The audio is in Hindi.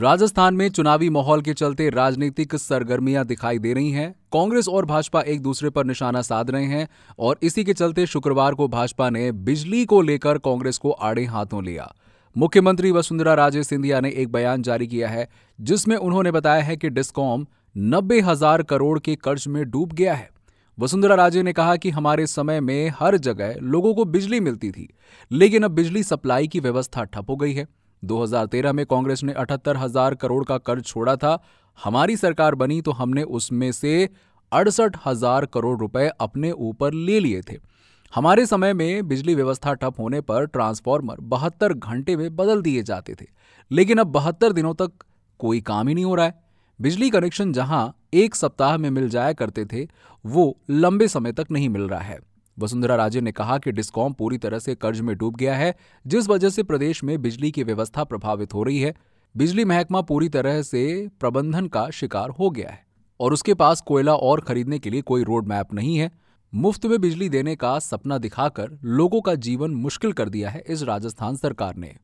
राजस्थान में चुनावी माहौल के चलते राजनीतिक सरगर्मियां दिखाई दे रही हैं कांग्रेस और भाजपा एक दूसरे पर निशाना साध रहे हैं और इसी के चलते शुक्रवार को भाजपा ने बिजली को लेकर कांग्रेस को आड़े हाथों लिया मुख्यमंत्री वसुंधरा राजे सिंधिया ने एक बयान जारी किया है जिसमें उन्होंने बताया है कि डिस्कॉम नब्बे हजार करोड़ के कर्ज में डूब गया है वसुंधरा राजे ने कहा कि हमारे समय में हर जगह लोगों को बिजली मिलती थी लेकिन अब बिजली सप्लाई की व्यवस्था ठप हो गई है 2013 में कांग्रेस ने अठहत्तर हजार करोड़ का कर्ज छोड़ा था हमारी सरकार बनी तो हमने उसमें से अड़सठ हजार करोड़ रुपए अपने ऊपर ले लिए थे हमारे समय में बिजली व्यवस्था ठप होने पर ट्रांसफार्मर बहत्तर घंटे में बदल दिए जाते थे लेकिन अब बहत्तर दिनों तक कोई काम ही नहीं हो रहा है बिजली कनेक्शन जहां एक सप्ताह में मिल जाया करते थे वो लंबे समय तक नहीं मिल रहा है वसुंधरा राजे ने कहा कि डिस्कॉम पूरी तरह से कर्ज में डूब गया है जिस वजह से प्रदेश में बिजली की व्यवस्था प्रभावित हो रही है बिजली महकमा पूरी तरह से प्रबंधन का शिकार हो गया है और उसके पास कोयला और खरीदने के लिए कोई रोड मैप नहीं है मुफ्त में बिजली देने का सपना दिखाकर लोगों का जीवन मुश्किल कर दिया है इस राजस्थान सरकार ने